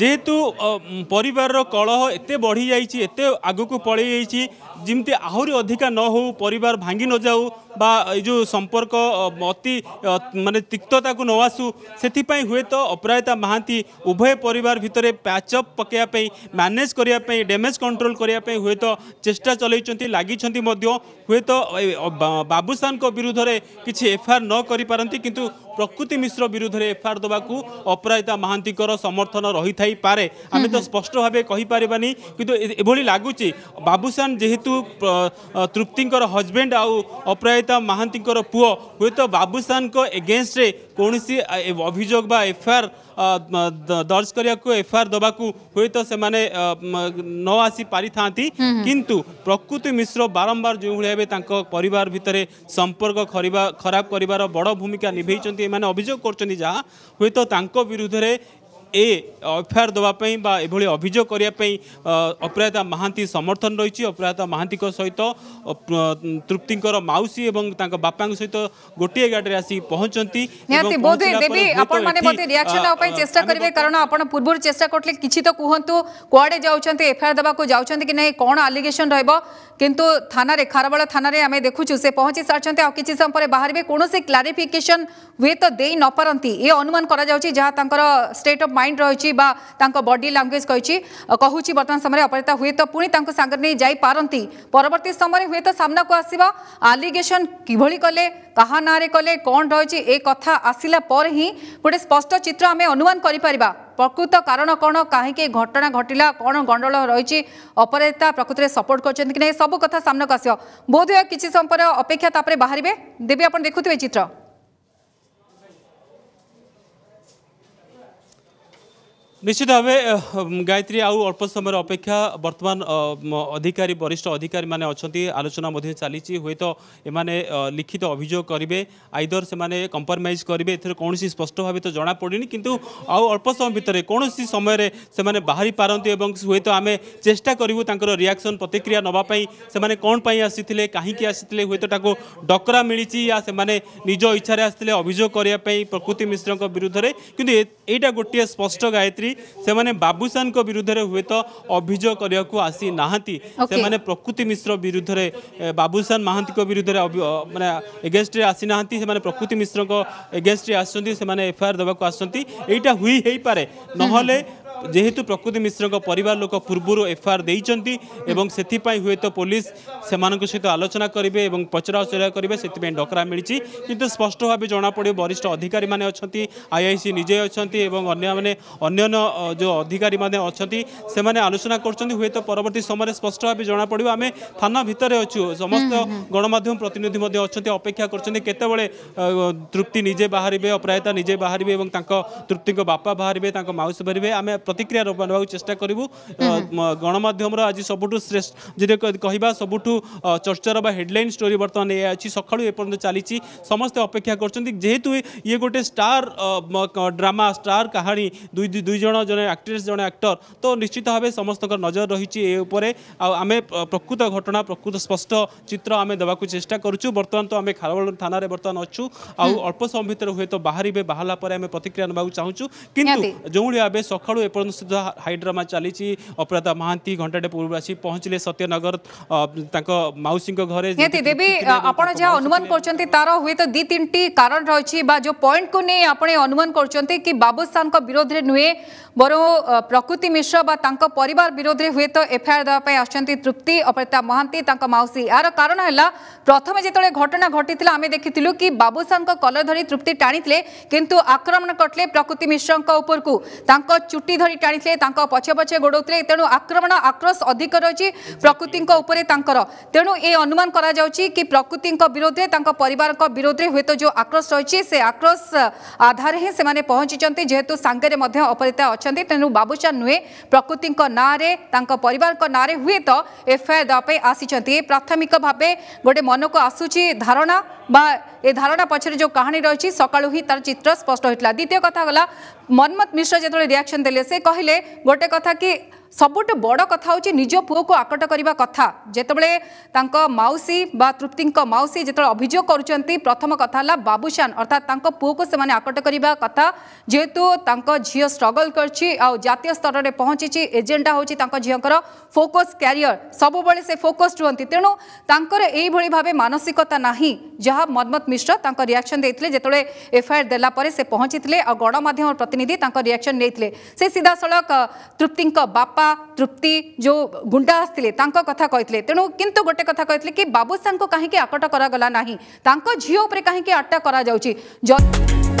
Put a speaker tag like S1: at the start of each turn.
S1: যেহেতু পরিবার কলহ এতে বড়ি যাই এতে আগুক পড়ে যাই যেমি আহরি অধিকা ন হো পরিবার ভাঙ্গি ন যাও বা এই যে সম্পর্ক অতি মানে তিক্ততা ন আসু সেপাই হুয়েত অপরাজিতা মাহাতি উভয় পরিবার ভিতরে প্যাচ অপ পকাইয়া ম্যানেজ করা ড্যামেজ কন্ট্রোল করা হুয়েত চেষ্টা চলাইছেন লাগিছেন হুয়েত বাবুসান বিরুদ্ধে কিছু এফআইআর ন করে কিন্তু ପ୍ରକୃତି ମିଶ୍ର ବିରୁଦ୍ଧରେ ଏଫଆଇଆର ଦେବାକୁ ଅପରାଜିତା ମହାନ୍ତିଙ୍କର ସମର୍ଥନ ରହିଥାଇପାରେ ଆମେ ତ ସ୍ପଷ୍ଟ ଭାବେ କହିପାରିବାନି କିନ୍ତୁ ଏଭଳି ଲାଗୁଛି ବାବୁସାନ ଯେହେତୁ ତୃପ୍ତିଙ୍କର ହଜବେଣ୍ଡ ଆଉ ଅପରାଜିତା ମହାନ୍ତିଙ୍କର ପୁଅ ହୁଏତ ବାବୁସାନଙ୍କ ଏଗେନଷ୍ଟରେ କୌଣସି ଅଭିଯୋଗ ବା ଏଫଆଇଆର ଦର୍ଜ କରିବାକୁ ଏଫଆଇଆର ଦେବାକୁ ହୁଏତ ସେମାନେ ନ ଆସି ପାରିଥାନ୍ତି କିନ୍ତୁ ପ୍ରକୃତି ମିଶ୍ର ବାରମ୍ବାର ଯେଉଁଭଳି ଭାବେ ତାଙ୍କ ପରିବାର ଭିତରେ ସମ୍ପର୍କ ଖରାପ କରିବାର ବଡ଼ ଭୂମିକା ନିଭେଇଛନ୍ତି ଏମାନେ ଅଭିଯୋଗ କରୁଛନ୍ତି ଯାହା ହୁଏତ ତାଙ୍କ ବିରୁଦ୍ଧରେ ଏ ଏଫଆଇଆର୍ ଦେବା ପାଇଁ ବା ଏଭଳି ଅଭିଯୋଗ କରିବା ପାଇଁ ଅପରାଜିତା ମହାନ୍ତି ସମର୍ଥନ ରହିଛି ଅପରାଜିତା ମହାନ୍ତିଙ୍କ ସହିତ ତୃପ୍ତିଙ୍କର ମାଉସୀ ଏବଂ ତାଙ୍କ ବାପାଙ୍କ ସହିତ ଗୋଟିଏ ଗାଡ଼ିରେ ଆସି ପହଞ୍ଚନ୍ତି ଦେବୀ ଆପଣମାନେ ମୋତେ ରିଆକ୍ସନ୍ ଦେବା ପାଇଁ ଚେଷ୍ଟା କରିବେ
S2: କାରଣ ଆପଣ ପୂର୍ବରୁ ଚେଷ୍ଟା କରିଥିଲେ କିଛି ତ କୁହନ୍ତୁ କୁଆଡ଼େ ଯାଉଛନ୍ତି ଏଫଆଇଆର୍ ଦେବାକୁ ଯାଉଛନ୍ତି କି ନାହିଁ କ'ଣ ଆଲିଗେସନ୍ ରହିବ କିନ୍ତୁ ଥାନାରେ ଖାରବେଳ ଥାନାରେ ଆମେ ଦେଖୁଛୁ ସେ ପହଞ୍ଚି ସାରିଛନ୍ତି ଆଉ କିଛି ସମୟ ପରେ ବାହାରିବେ କୌଣସି କ୍ଲାରିଫିକେସନ୍ ହୁଏତ ଦେଇ ନପାରନ୍ତି ଏ ଅନୁମାନ କରାଯାଉଛି ଯାହା ତାଙ୍କର ଷ୍ଟେଟ୍ ଅଫ୍ মাইন্ড রয়েছে বা তাঁর বডি ল্যাঙ্গুয়েজ কী কুচি বর্তমান সময় অপরাধিতা হুয়েত পুঁ তাঁর সাগরে নিয়ে যাইপারতি পরবর্তী সময় হুয়েত সামনাকু আসবা আলিগেসন কিভাবে কলে কাহা না কলে কণ রয়েছে এ কথা আসিলা পরে হি গোটে স্পষ্ট চিত্র আমি অনুমান করে পারা প্রকৃত কারণ কোণ কাহিকি ঘটনা ঘটিলা কোণ গণ্ডল রয়েছে অপরাধিতা প্রকৃতিরে সপোর্ট করছেন কি না এসব কথা সামনাকু আসব বোধহয় কিছু সময় অপেক্ষা তাপরে বাহারে দেবী আপনার দেখুবে চিত্র
S1: ନିଶ୍ଚିତ ଭାବେ ଗାୟତ୍ରୀ ଆଉ ଅଳ୍ପ ସମୟର ଅପେକ୍ଷା ବର୍ତ୍ତମାନ ଅଧିକାରୀ ବରିଷ୍ଠ ଅଧିକାରୀମାନେ ଅଛନ୍ତି ଆଲୋଚନା ମଧ୍ୟ ଚାଲିଛି ହୁଏତ ଏମାନେ ଲିଖିତ ଅଭିଯୋଗ କରିବେ ଆଇଦର ସେମାନେ କମ୍ପ୍ରମାଇଜ୍ କରିବେ ଏଥିରେ କୌଣସି ସ୍ପଷ୍ଟ ଭାବେ ତ ଜଣାପଡ଼ିନି କିନ୍ତୁ ଆଉ ଅଳ୍ପ ସମୟ ଭିତରେ କୌଣସି ସମୟରେ ସେମାନେ ବାହାରି ପାରନ୍ତି ଏବଂ ହୁଏତ ଆମେ ଚେଷ୍ଟା କରିବୁ ତାଙ୍କର ରିଆକ୍ସନ୍ ପ୍ରତିକ୍ରିୟା ନେବା ପାଇଁ ସେମାନେ କ'ଣ ପାଇଁ ଆସିଥିଲେ କାହିଁକି ଆସିଥିଲେ ହୁଏତ ତାକୁ ଡକରା ମିଳିଛି ୟା ସେମାନେ ନିଜ ଇଚ୍ଛାରେ ଆସିଥିଲେ ଅଭିଯୋଗ କରିବା ପାଇଁ ପ୍ରକୃତି ମିଶ୍ରଙ୍କ ବିରୁଦ୍ଧରେ କିନ୍ତୁ ଏଇଟା ଗୋଟିଏ ସ୍ପଷ୍ଟ ଗାୟତ୍ରୀ କରି ସେମାନେ ବାବୁସାନଙ୍କ ବିରୁଦ୍ଧରେ ହୁଏତ ଅଭିଯୋଗ କରିବାକୁ ଆସି ନାହାନ୍ତି ସେମାନେ ପ୍ରକୃତି ମିଶ୍ର ବିରୁଦ୍ଧରେ ବାବୁସାନ ମହାନ୍ତିଙ୍କ ବିରୁଦ୍ଧରେ ମାନେ ଏଗେନଷ୍ଟରେ ଆସିନାହାନ୍ତି ସେମାନେ ପ୍ରକୃତି ମିଶ୍ରଙ୍କ ଏଗେନଷ୍ଟରେ ଆସିଛନ୍ତି ସେମାନେ ଏଫଆଇଆର୍ ଦେବାକୁ ଆସିଛନ୍ତି ଏଇଟା ହୁଇ ହେଇପାରେ ନହେଲେ যেহেতু প্রকৃতি মিশ্রক পরিবার লোক পূর্বর এফআইআর দিয়েছেন এবং সেপাই হুয়েত পুলিশ সে সহ আলোচনা করবে এবং পচরা উচরা করবে সেপাই ডকরা মিছে কিন্তু স্পষ্ট ভাবে জনাপড়ে বরিষ্ঠ অধিকারী মানে অইআইসি নিজে অনেক এবং অন্য মানে অন্য যে অধিকারী মানে অনেক সে আলোচনা করছেন হুয়েত পরবর্তী সময় স্পষ্ট ভাবে জনাপড়ব আমি থানা ভিতরে অছু সমস্ত গণমাধ্যম প্রতিনিধি অনেক অপেক্ষা করছেন কেতবে তৃপ্তি নিজে বাহারে অপরায়িতা নিজে বাহারে এবং তাঁর তৃপ্তি বাপা বাহারে তাঁর মাউসী বাহারে আমি ପ୍ରତିକ୍ରିୟା ନେବାକୁ ଚେଷ୍ଟା କରିବୁ ଗଣମାଧ୍ୟମର ଆଜି ସବୁଠୁ ଶ୍ରେଷ୍ଠ ଯଦି କହିବା ସବୁଠୁ ଚର୍ଚ୍ଚାର ବା ହେଡ଼ଲାଇନ୍ ଷ୍ଟୋରି ବର୍ତ୍ତମାନ ଏହା ଅଛି ସକାଳୁ ଏପର୍ଯ୍ୟନ୍ତ ଚାଲିଛି ସମସ୍ତେ ଅପେକ୍ଷା କରୁଛନ୍ତି ଯେହେତୁ ଇଏ ଗୋଟେ ଷ୍ଟାର ଡ୍ରାମା ଷ୍ଟାର କାହାଣୀ ଦୁଇ ଦୁଇ ଜଣ ଜଣେ ଆକ୍ଟ୍ରେସ୍ ଜଣେ ଆକ୍ଟର ତ ନିଶ୍ଚିତ ଭାବେ ସମସ୍ତଙ୍କର ନଜର ରହିଛି ଏ ଉପରେ ଆଉ ଆମେ ପ୍ରକୃତ ଘଟଣା ପ୍ରକୃତ ସ୍ପଷ୍ଟ ଚିତ୍ର ଆମେ ଦେବାକୁ ଚେଷ୍ଟା କରୁଛୁ ବର୍ତ୍ତମାନ ତ ଆମେ ଖାରବେଳ ଥାନାରେ ବର୍ତ୍ତମାନ ଅଛୁ ଆଉ ଅଳ୍ପ ସମୟ ଭିତରେ ହୁଏତ ବାହାରିବେ ବାହାରିଲା ପରେ ଆମେ ପ୍ରତିକ୍ରିୟା ନେବାକୁ ଚାହୁଁଛୁ କିନ୍ତୁ ଯେଉଁଭଳି ଭାବେ ସକାଳୁ ଏପର୍ଯ୍ୟନ୍ତ ଏପର୍ଯ୍ୟନ୍ତ ସୁଦ୍ଧା ହାଇଡ୍ରାମା ଚାଲିଛି ଅପରାଧା ମହାନ୍ତି ଘଣ୍ଟାଟେ ପୂର୍ବରୁ ଆସି ପହଞ୍ଚିଲେ ସତ୍ୟନଗର ତାଙ୍କ ମାଉସୀଙ୍କ ଘରେ ଦେବୀ ଆପଣ ଯାହା ଅନୁମାନ
S2: କରୁଛନ୍ତି ତାର ହୁଏତ ଦୁଇ ତିନିଟି କାରଣ ରହିଛି ବା ଯେଉଁ ପଏଣ୍ଟକୁ ନେଇ ଆପଣ ଅନୁମାନ କରୁଛନ୍ତି କି ବାବୁସ୍ଥାନଙ୍କ ବିରୋଧରେ ନୁହେଁ ବରଂ ପ୍ରକୃତି ମିଶ୍ର ବା ତାଙ୍କ ପରିବାର ବିରୋଧରେ ହୁଏତ ଏଫଆଇଆର୍ ଦେବା ପାଇଁ ଆସିଛନ୍ତି ତୃପ୍ତି ଅପରିତା ମହାନ୍ତି ତାଙ୍କ ମାଉସୀ ଏହାର କାରଣ ହେଲା ପ୍ରଥମେ ଯେତେବେଳେ ଘଟଣା ଘଟିଥିଲା ଆମେ ଦେଖିଥିଲୁ କି ବାବୁସାଙ୍କ କଲର ଧରି ତୃପ୍ତି ଟାଣିଥିଲେ କିନ୍ତୁ ଆକ୍ରମଣ କରିଥିଲେ ପ୍ରକୃତି ମିଶ୍ରଙ୍କ ଉପରକୁ ତାଙ୍କ ଚୁଟି ଧରି ধরি টাণিলে তাঁর পছে পছে গোড়াউলে তেণু আক্রমণ আক্রোশ অধিক রয়েছে প্রকৃতি উপরে তাঁর তেণু এ অনুমান করা যাচ্ছে কি প্রকৃতি বিরোধে তাঁর পরিবার বিরোধে হুয়েত যে আক্রোশ রয়েছে সে আক্রোশ আধার হি সে পৌঁছিছেন যেহেতু সাংরে অপরাজিতা অনেক তেণু বাবুচান নুহে প্রকৃতি নাঁরে তাঁর পরিবার নাঁরে হুয়েত এফআইআর দেওয়া আসিছেন এ প্রাথমিক ভাবে গোটে মনকু আসুচি ধারণা বা এ ধারণা পছরে যে কাহিনী রয়েছে সকালু হি তার চিত্র স্পষ্ট হয়েছিল দ্বিতীয় কথা হল মন্মথ মিশ্র যেত রিয়াকশন দেলে সে कहले गोटे कथा कि ସବୁଠୁ ବଡ଼ କଥା ହେଉଛି ନିଜ ପୁଅକୁ ଆକଟ କରିବା କଥା ଯେତେବେଳେ ତାଙ୍କ ମାଉସୀ ବା ତୃପ୍ତିଙ୍କ ମାଉସୀ ଯେତେବେଳେ ଅଭିଯୋଗ କରୁଛନ୍ତି ପ୍ରଥମ କଥା ହେଲା ବାବୁଶାନ ଅର୍ଥାତ୍ ତାଙ୍କ ପୁଅକୁ ସେମାନେ ଆକଟ କରିବା କଥା ଯେହେତୁ ତାଙ୍କ ଝିଅ ଷ୍ଟ୍ରଗଲ୍ କରିଛି ଆଉ ଜାତୀୟ ସ୍ତରରେ ପହଞ୍ଚିଛି ଏଜେଣ୍ଡା ହେଉଛି ତାଙ୍କ ଝିଅଙ୍କର ଫୋକସ୍ କ୍ୟାରିୟର ସବୁବେଳେ ସେ ଫୋକସ୍ଡ ରୁହନ୍ତି ତେଣୁ ତାଙ୍କର ଏଇଭଳି ଭାବେ ମାନସିକତା ନାହିଁ ଯାହା ମନ୍ମଥ ମିଶ୍ର ତାଙ୍କ ରିଆକ୍ସନ୍ ଦେଇଥିଲେ ଯେତେବେଳେ ଏଫ୍ଆଇଆର୍ ଦେଲା ପରେ ସେ ପହଞ୍ଚିଥିଲେ ଆଉ ଗଣମାଧ୍ୟମ ପ୍ରତିନିଧି ତାଙ୍କ ରିଆକ୍ସନ୍ ନେଇଥିଲେ ସେ ସିଧାସଳଖ ତୃପ୍ତିଙ୍କ ବାପା ବାପା ତୃପ୍ତି ଯେଉଁ ଗୁଣ୍ଡା ଆସିଥିଲେ ତାଙ୍କ କଥା କହିଥିଲେ ତେଣୁ କିନ୍ତୁ ଗୋଟେ କଥା କହିଥିଲେ କି ବାବୁସାଙ୍କୁ କାହିଁକି ଆକଟ କରାଗଲା ନାହିଁ ତାଙ୍କ ଝିଅ ଉପରେ କାହିଁକି ଆଟାକ୍ କରାଯାଉଛି